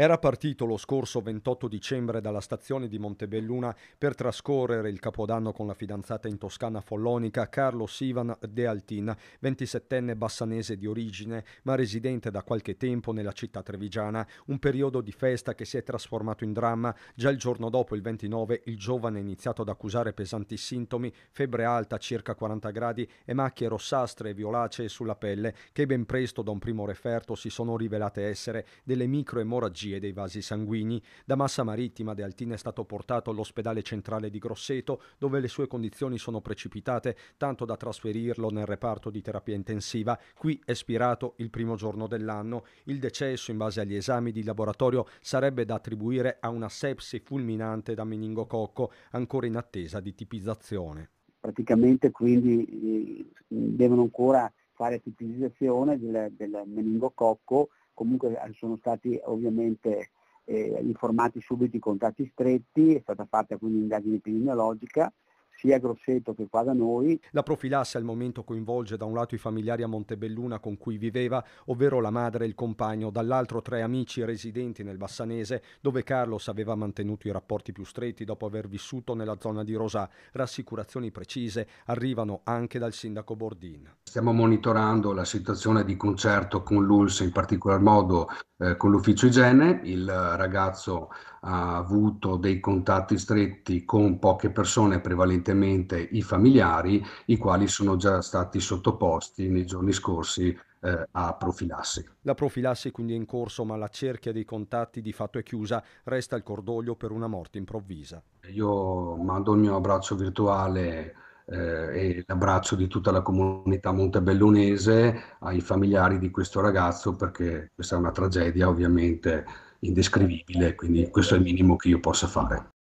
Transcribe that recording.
Era partito lo scorso 28 dicembre dalla stazione di Montebelluna per trascorrere il Capodanno con la fidanzata in Toscana follonica Carlos Ivan De Altin, 27enne bassanese di origine ma residente da qualche tempo nella città trevigiana, un periodo di festa che si è trasformato in dramma. Già il giorno dopo, il 29, il giovane ha iniziato ad accusare pesanti sintomi, febbre alta circa 40 gradi e macchie rossastre e violacee sulla pelle che ben presto da un primo referto si sono rivelate essere delle microemorragie patologie dei vasi sanguigni. Da Massa Marittima De Altina è stato portato all'ospedale centrale di Grosseto, dove le sue condizioni sono precipitate, tanto da trasferirlo nel reparto di terapia intensiva. Qui è spirato il primo giorno dell'anno. Il decesso, in base agli esami di laboratorio, sarebbe da attribuire a una sepsi fulminante da meningococco, ancora in attesa di tipizzazione. Praticamente quindi eh, devono ancora fare tipizzazione del, del meningococco comunque eh, sono stati ovviamente eh, informati subito i contatti stretti, è stata fatta quindi un'indagine epidemiologica sia a Grosseto che qua da noi. La profilassi al momento coinvolge da un lato i familiari a Montebelluna con cui viveva, ovvero la madre e il compagno, dall'altro tre amici residenti nel Bassanese, dove Carlos aveva mantenuto i rapporti più stretti dopo aver vissuto nella zona di Rosà. Rassicurazioni precise arrivano anche dal sindaco Bordin. Stiamo monitorando la situazione di concerto con l'ULS, in particolar modo eh, con l'ufficio igiene, il ragazzo ha avuto dei contatti stretti con poche persone, prevalentemente i familiari, i quali sono già stati sottoposti nei giorni scorsi eh, a profilassi. La profilassi quindi è in corso, ma la cerchia dei contatti di fatto è chiusa. Resta il cordoglio per una morte improvvisa. Io mando il mio abbraccio virtuale eh, e l'abbraccio di tutta la comunità montebellunese ai familiari di questo ragazzo perché questa è una tragedia ovviamente indescrivibile, quindi questo è il minimo che io possa fare.